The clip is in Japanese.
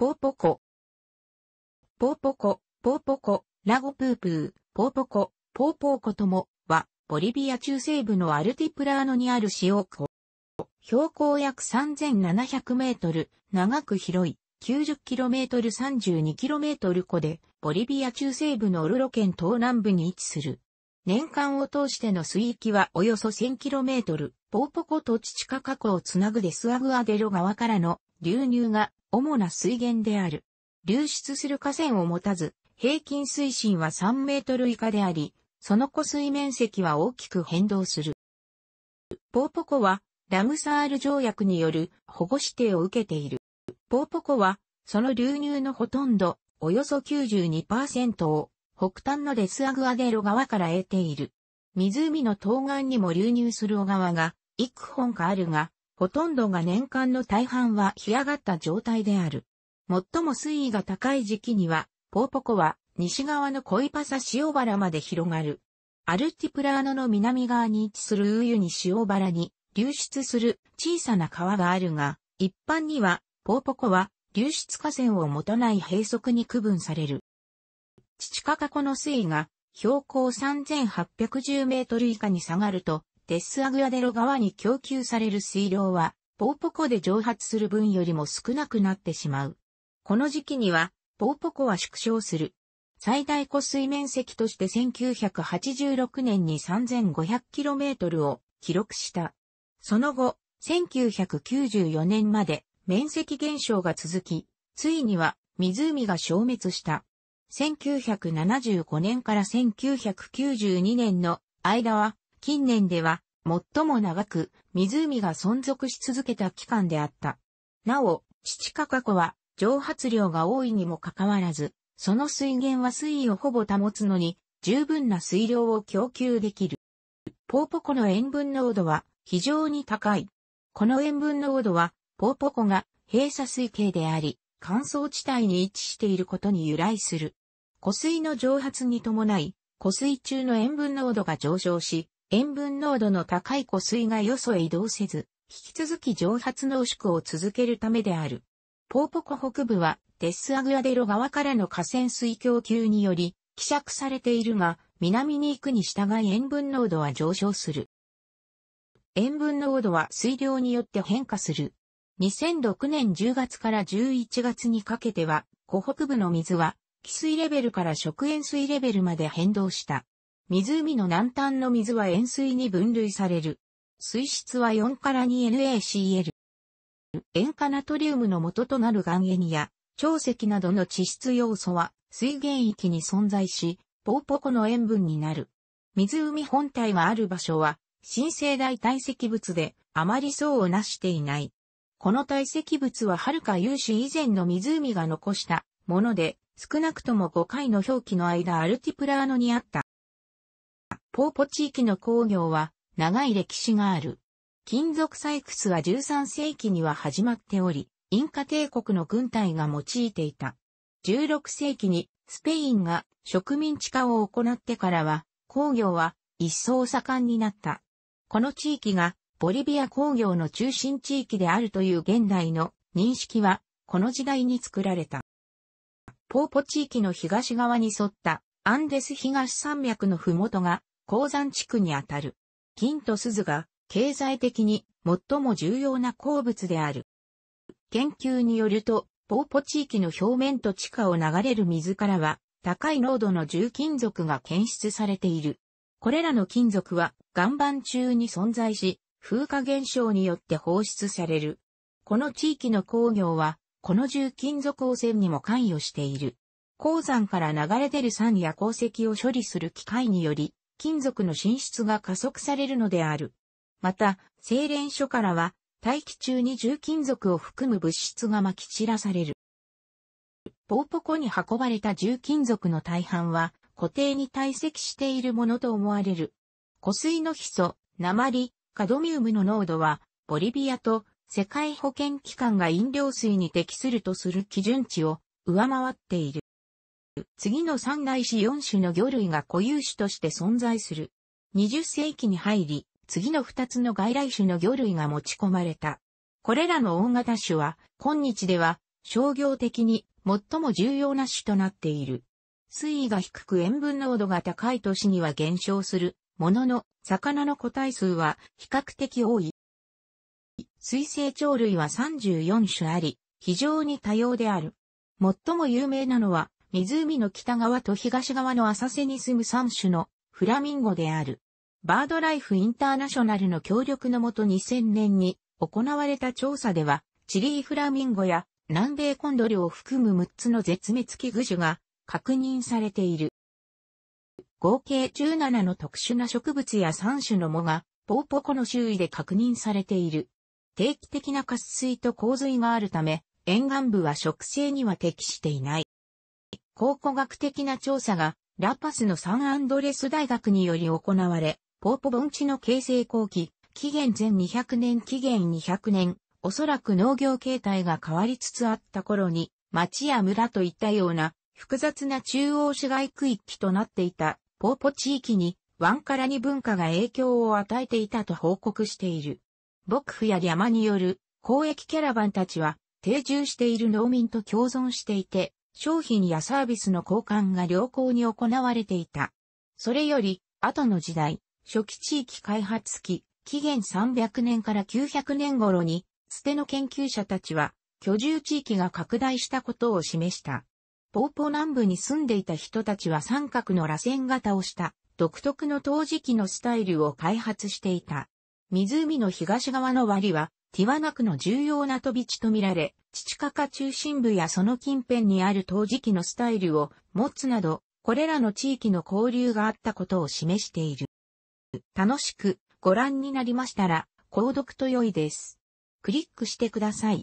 ポーポコ。ポーポコ、ポーポコ、ラゴプープー、ポーポコ、ポーポーコとも、は、ボリビア中西部のアルティプラーノにある塩湖。標高約3700メートル、長く広い、9 0キロメートル3 2 k m 湖で、ボリビア中西部のオルロ県東南部に位置する。年間を通しての水域はおよそ1 0 0 0キロメートル、ポーポコとチチカカ湖をつなぐデスアグアデロ川からの流入が主な水源である。流出する河川を持たず、平均水深は3メートル以下であり、その湖水面積は大きく変動する。ポーポ湖は、ラムサール条約による保護指定を受けている。ポーポ湖は、その流入のほとんど、およそ92%を、北端のデスアグアデロ川から得ている。湖の東岸にも流入する小川が、幾本かあるが、ほとんどが年間の大半は干上がった状態である。最も水位が高い時期には、ポーポコは西側のコイパサ塩原まで広がる。アルティプラーノの南側に位置するウーユに塩原に流出する小さな川があるが、一般には、ポーポコは流出河川を持たない閉塞に区分される。チカカ湖の水位が標高3810メートル以下に下がると、デスアグアデロ川に供給される水量は、ポーポコで蒸発する分よりも少なくなってしまう。この時期には、ポーポコは縮小する。最大湖水面積として1986年に 3500km を記録した。その後、1994年まで面積減少が続き、ついには湖が消滅した。1975年から1992年の間は近年では最も長く湖が存続し続けた期間であった。なお、七カカ湖は蒸発量が多いにもかかわらず、その水源は水位をほぼ保つのに十分な水量を供給できる。ポーポコの塩分濃度は非常に高い。この塩分濃度はポーポコが閉鎖水系であり、乾燥地帯に位置していることに由来する。湖水の蒸発に伴い、湖水中の塩分濃度が上昇し、塩分濃度の高い湖水がよそへ移動せず、引き続き蒸発濃縮を続けるためである。ポーポコ北部はデスアグアデロ側からの河川水供給により、希釈されているが、南に行くに従い塩分濃度は上昇する。塩分濃度は水量によって変化する。2006年10月から11月にかけては、湖北部の水は、汽水レベルから食塩水レベルまで変動した。湖の南端の水は塩水に分類される。水質は4から 2NaCl。塩化ナトリウムの元となる岩塩や、長石などの地質要素は水源域に存在し、ポーポコの塩分になる。湖本体がある場所は、新生代堆積物で、あまり層をなしていない。この堆積物は遥か有史以前の湖が残したもので、少なくとも5回の表記の間アルティプラーノにあった。ポーポ地域の工業は長い歴史がある。金属採掘は13世紀には始まっており、インカ帝国の軍隊が用いていた。16世紀にスペインが植民地化を行ってからは、工業は一層盛んになった。この地域がボリビア工業の中心地域であるという現代の認識は、この時代に作られた。ポーポ地域の東側に沿ったアンデス東山脈のふもとが鉱山地区にあたる。金と鈴が経済的に最も重要な鉱物である。研究によると、ポーポ地域の表面と地下を流れる水からは、高い濃度の重金属が検出されている。これらの金属は岩盤中に存在し、風化現象によって放出される。この地域の工業は、この重金属汚染にも関与している。鉱山から流れ出る酸や鉱石を処理する機械により、金属の進出が加速されるのである。また、精錬所からは、大気中に重金属を含む物質が撒き散らされる。ポーポコに運ばれた重金属の大半は、固定に堆積しているものと思われる。湖水のヒ素、鉛、カドミウムの濃度は、ボリビアと世界保健機関が飲料水に適するとする基準値を上回っている。次の3ないし4種の魚類が固有種として存在する。20世紀に入り、次の2つの外来種の魚類が持ち込まれた。これらの大型種は、今日では、商業的に最も重要な種となっている。水位が低く塩分濃度が高い年には減少するものの、魚の個体数は比較的多い。水生鳥類は34種あり、非常に多様である。最も有名なのは湖の北側と東側の浅瀬に住む3種のフラミンゴである。バードライフインターナショナルの協力のもと2000年に行われた調査では、チリーフラミンゴや南米コンドルを含む6つの絶滅危惧種が確認されている。合計17の特殊な植物や3種の藻がポーポコの周囲で確認されている。定期的な渇水と洪水があるため、沿岸部は植生には適していない。考古学的な調査が、ラパスのサンアンドレス大学により行われ、ポーポ盆地の形成後期、紀元前200年紀元200年、おそらく農業形態が変わりつつあった頃に、町や村といったような複雑な中央市街区域となっていたポーポ地域に湾からに文化が影響を与えていたと報告している。牧府や山による公益キャラバンたちは定住している農民と共存していて、商品やサービスの交換が良好に行われていた。それより、後の時代、初期地域開発期、紀元300年から900年頃に、捨ての研究者たちは、居住地域が拡大したことを示した。ポーポ南部に住んでいた人たちは三角の螺旋型をした独特の陶磁器のスタイルを開発していた。湖の東側の割はティワナクの重要な飛び地とみられ、チチカカ中心部やその近辺にある陶磁器のスタイルを持つなど、これらの地域の交流があったことを示している。楽しくご覧になりましたら、購読と良いです。クリックしてください。